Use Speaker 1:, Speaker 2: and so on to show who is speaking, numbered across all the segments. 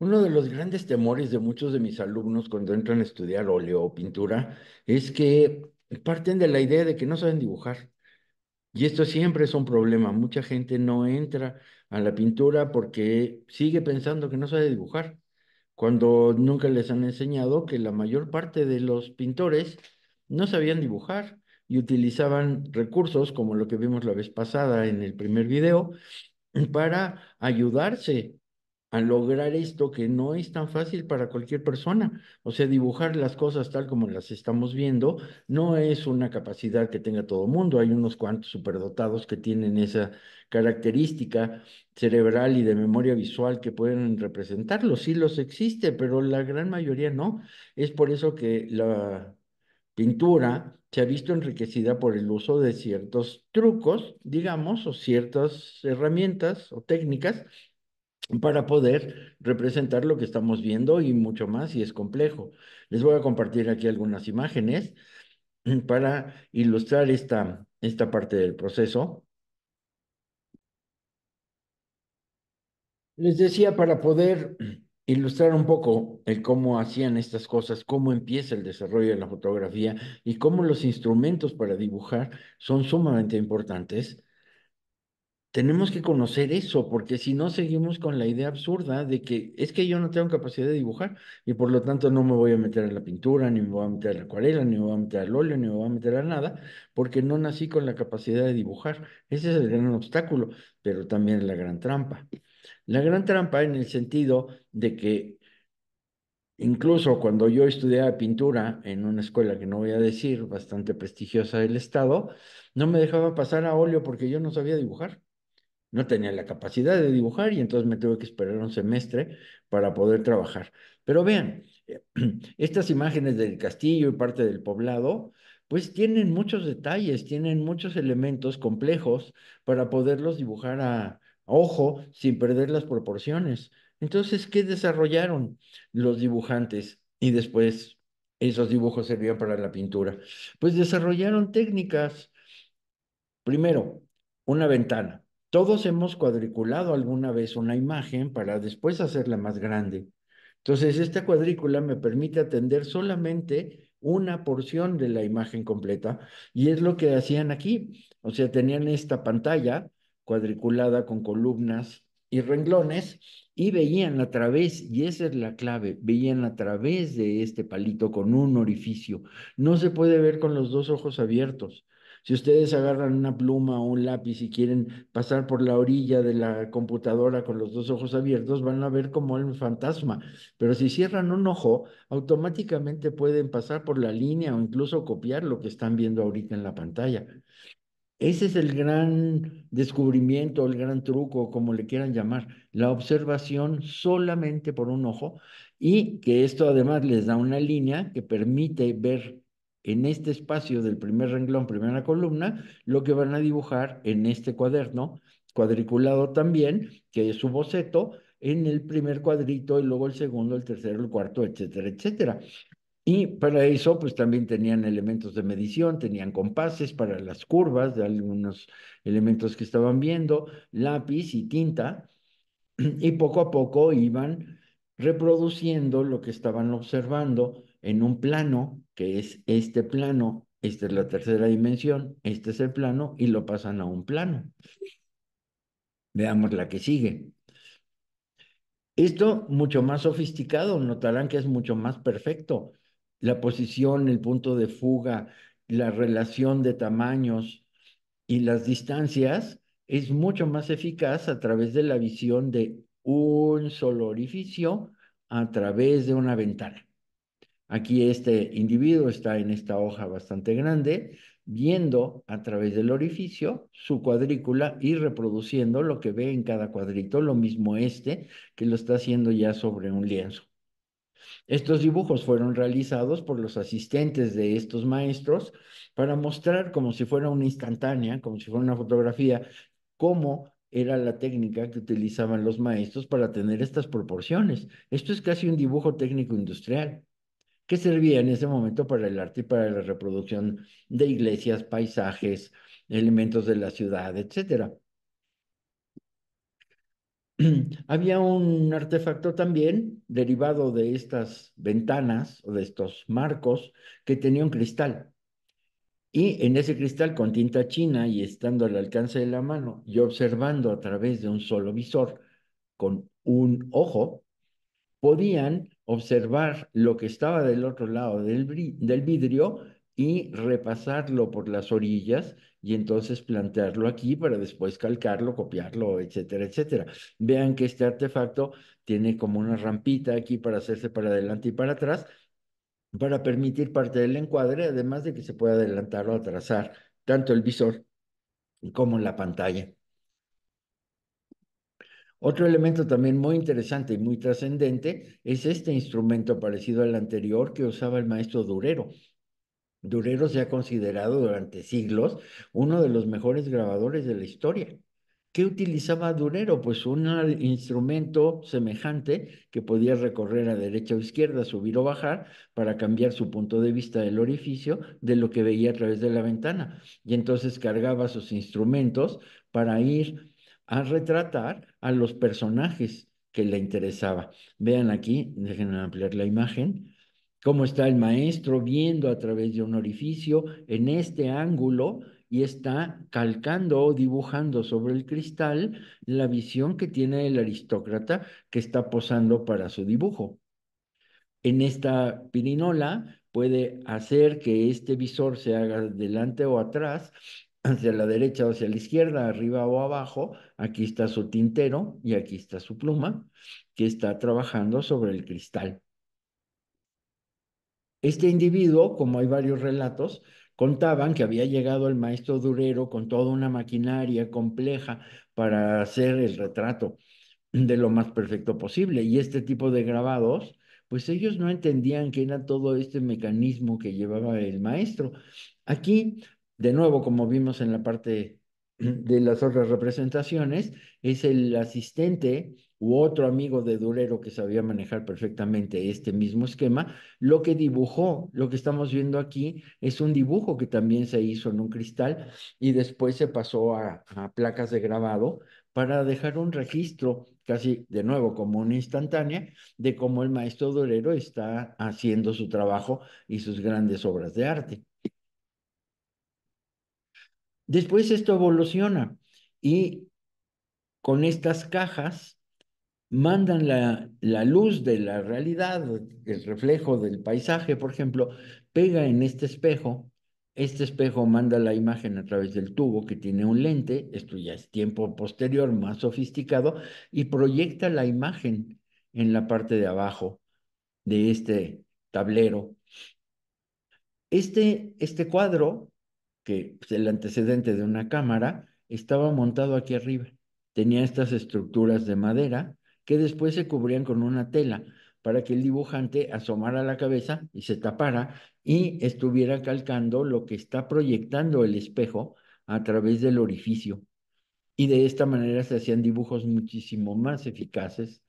Speaker 1: Uno de los grandes temores de muchos de mis alumnos cuando entran a estudiar óleo o pintura es que parten de la idea de que no saben dibujar. Y esto siempre es un problema. Mucha gente no entra a la pintura porque sigue pensando que no sabe dibujar, cuando nunca les han enseñado que la mayor parte de los pintores no sabían dibujar y utilizaban recursos como lo que vimos la vez pasada en el primer video para ayudarse a lograr esto que no es tan fácil para cualquier persona. O sea, dibujar las cosas tal como las estamos viendo no es una capacidad que tenga todo el mundo. Hay unos cuantos superdotados que tienen esa característica cerebral y de memoria visual que pueden representarlos. Sí los existe, pero la gran mayoría no. Es por eso que la pintura se ha visto enriquecida por el uso de ciertos trucos, digamos, o ciertas herramientas o técnicas para poder representar lo que estamos viendo y mucho más, y es complejo. Les voy a compartir aquí algunas imágenes mm, para ilustrar esta, parte del proceso. Les decía, para poder mm, ilustrar un poco el cómo hacían estas cosas, cómo empieza el desarrollo de la fotografía y cómo los instrumentos para dibujar son sumamente importantes, tenemos que conocer eso, porque si no seguimos con la idea absurda de que es que yo no tengo capacidad de dibujar y por lo tanto no me voy a meter a la pintura, ni me voy a meter a la acuarela, ni me voy a meter al óleo, ni me voy a meter a nada, porque no nací con la capacidad de dibujar. Ese es el gran obstáculo, pero también la gran trampa. La gran trampa en el sentido de que incluso cuando yo estudiaba pintura en una escuela que no voy a decir, bastante prestigiosa del Estado, no me dejaba pasar a óleo porque yo no sabía dibujar. No tenía la capacidad de dibujar y entonces me tuve que esperar un semestre para poder trabajar. Pero vean, eh, estas imágenes del castillo y parte del poblado, pues tienen muchos detalles, tienen muchos elementos complejos para poderlos dibujar a, ojo sin perder las proporciones. Entonces, ¿qué desarrollaron los dibujantes? Y después esos dibujos servían para la pintura. Pues desarrollaron técnicas. Primero, una ventana. Todos hemos cuadriculado alguna vez una imagen para después hacerla más grande. Entonces, esta cuadrícula me permite atender solamente una porción de la imagen completa y es lo que hacían aquí. O sea, tenían esta pantalla cuadriculada con columnas y renglones y veían a través, y esa es la clave, veían a través de este palito con un orificio. No se puede ver con los dos ojos abiertos. Si ustedes agarran una pluma o un lápiz y quieren pasar por la orilla de la computadora con los dos ojos abiertos, van a ver como el fantasma. Pero si cierran un ojo, automáticamente pueden pasar por la línea o incluso copiar lo que están viendo ahorita en la pantalla. Ese es el gran descubrimiento, el gran truco, como le quieran llamar, la observación solamente por un ojo y que esto además les da una línea que permite ver en este espacio del primer renglón, primera columna, lo que van a dibujar en este cuaderno, cuadriculado también, que es su boceto, en el primer cuadrito y luego el segundo, el tercero, el cuarto, etcétera, etcétera. Y para eso, pues también tenían elementos de medición, tenían compases para las curvas de algunos elementos que estaban viendo, lápiz y tinta, y poco a poco iban reproduciendo lo que estaban observando en un plano, que es este plano, esta es la tercera dimensión, este es el plano, y lo pasan a un plano. Veamos la que sigue. Esto mucho más sofisticado, notarán que es mucho más perfecto. La posición, el punto de fuga, la relación de tamaños y las distancias es mucho más eficaz a través de la visión de un solo orificio a través de una ventana. Aquí este individuo está en esta hoja bastante grande, viendo a través del orificio su cuadrícula y reproduciendo lo que ve en cada cuadrito, lo mismo este que lo está haciendo ya sobre un lienzo. Estos dibujos fueron realizados por los asistentes de estos maestros para mostrar como si fuera una instantánea, como si fuera una fotografía, cómo era la técnica que utilizaban los maestros para tener estas proporciones. Esto es casi un dibujo técnico industrial que servía en ese momento para el arte y para la reproducción de iglesias, paisajes, elementos de la ciudad, etc. Había un artefacto también derivado de estas ventanas o de estos marcos que tenía un cristal. Y en ese cristal con tinta china y estando al alcance de la mano y observando a través de un solo visor con un ojo, podían observar lo que estaba del otro lado del, vidrio y repasarlo por las orillas y entonces plantearlo aquí para después calcarlo, copiarlo, etcétera, etcétera. Vean que este artefacto tiene como una rampita aquí para hacerse para adelante y para atrás para permitir parte del encuadre, además de que se puede adelantar o atrasar tanto el visor como la pantalla. Otro elemento también muy interesante y muy trascendente es este instrumento parecido al anterior que usaba el maestro Durero. Durero se ha considerado durante siglos uno de los mejores grabadores de la historia. ¿Qué utilizaba Durero? Pues un instrumento semejante que podía recorrer a derecha o izquierda, subir o bajar, para cambiar su punto de vista del orificio de lo que veía a través de la ventana. Y entonces cargaba sus instrumentos para ir a retratar a los personajes que le interesaba. Vean aquí, déjenme ampliar la imagen, cómo está el maestro viendo a través de un orificio en este ángulo y está calcando o dibujando sobre el cristal la visión que tiene el aristócrata que está posando para su dibujo. En esta pirinola puede hacer que este visor se haga delante o atrás hacia la derecha o hacia la izquierda, arriba o abajo, aquí está su tintero y aquí está su pluma, que está trabajando sobre el cristal. Este individuo, como hay varios relatos, contaban que había llegado el maestro Durero con toda una maquinaria compleja para hacer el retrato de lo más perfecto posible. Y este tipo de grabados, pues ellos no entendían que era todo este mecanismo que llevaba el maestro. Aquí de nuevo, como vimos en la parte de las otras representaciones, es el asistente u otro amigo de Durero que sabía manejar perfectamente este mismo esquema, lo que dibujó, lo que estamos viendo aquí, es un dibujo que también se hizo en un cristal y después se pasó a, placas de grabado para dejar un registro casi de nuevo como una instantánea de cómo el maestro Durero está haciendo su trabajo y sus grandes obras de arte. Después esto evoluciona y con estas cajas mandan la, luz de la realidad, el reflejo del paisaje, por ejemplo, pega en este espejo, este espejo manda la imagen a través del tubo que tiene un lente, esto ya es tiempo posterior, más sofisticado, y proyecta la imagen en la parte de abajo de este tablero. Este, este cuadro que pues, el antecedente de una cámara estaba montado aquí arriba. Tenía estas estructuras de madera que después se cubrían con una tela para que el dibujante asomara la cabeza y se tapara y estuviera calcando lo que está proyectando el espejo a través del orificio. Y de esta manera se hacían dibujos muchísimo más eficaces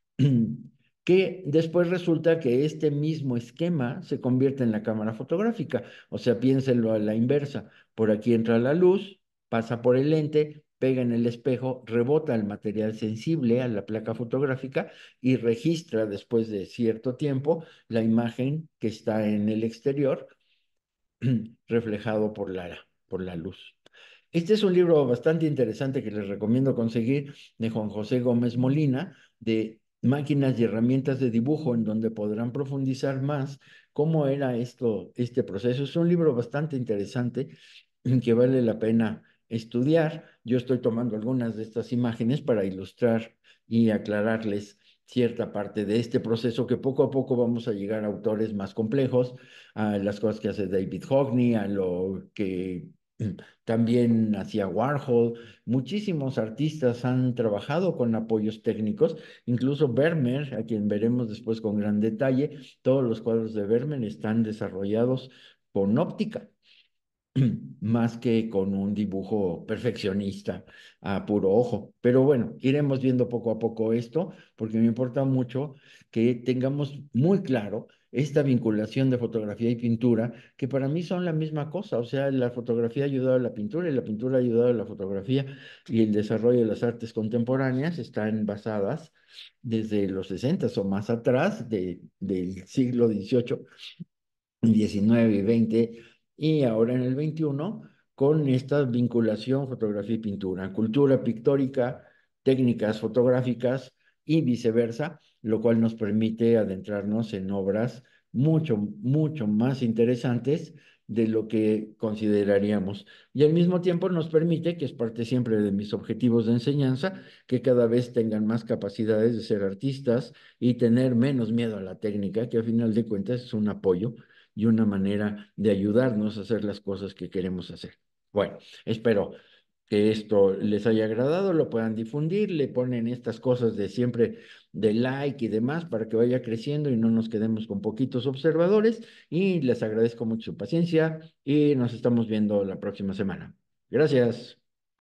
Speaker 1: que después resulta que este mismo esquema se convierte en la cámara fotográfica. O sea, piénsenlo a la inversa. Por aquí entra la luz, pasa por el lente, pega en el espejo, rebota el material sensible a la placa fotográfica y registra después de cierto tiempo la imagen que está en el exterior reflejado por la, por la luz. Este es un libro bastante interesante que les recomiendo conseguir de Juan José Gómez Molina, de máquinas y herramientas de dibujo en donde podrán profundizar más cómo era esto, este proceso. Es un libro bastante interesante que vale la pena estudiar. Yo estoy tomando algunas de estas imágenes para ilustrar y aclararles cierta parte de este proceso que poco a poco vamos a llegar a autores más complejos, a las cosas que hace David Hockney, a lo que también hacia Warhol. Muchísimos artistas han trabajado con apoyos técnicos, incluso Vermeer, a quien veremos después con gran detalle, todos los cuadros de Vermeer están desarrollados con óptica, más que con un dibujo perfeccionista a puro ojo. Pero bueno, iremos viendo poco a poco esto, porque me importa mucho que tengamos muy claro esta vinculación de fotografía y pintura, que para mí son la misma cosa, o sea, la fotografía ha ayudado a la pintura y la pintura ha ayudado a la fotografía y el desarrollo de las artes contemporáneas están basadas desde los 60 o más atrás del siglo XVIII, XIX y XX y ahora en el XXI con esta vinculación fotografía y pintura, cultura pictórica, técnicas fotográficas, y viceversa, lo cual nos permite adentrarnos en obras mucho, mucho más interesantes de lo que consideraríamos. Y al mismo tiempo nos permite, que es parte siempre de mis objetivos de enseñanza, que cada vez tengan más capacidades de ser artistas y tener menos miedo a la técnica, que al final de cuentas es un apoyo y una manera de ayudarnos a hacer las cosas que queremos hacer. Bueno, espero esto les haya agradado, lo puedan difundir, le ponen estas cosas de siempre de like y demás para que vaya creciendo y no nos quedemos con poquitos observadores. Y les agradezco mucho su paciencia y nos estamos viendo la próxima semana. Gracias.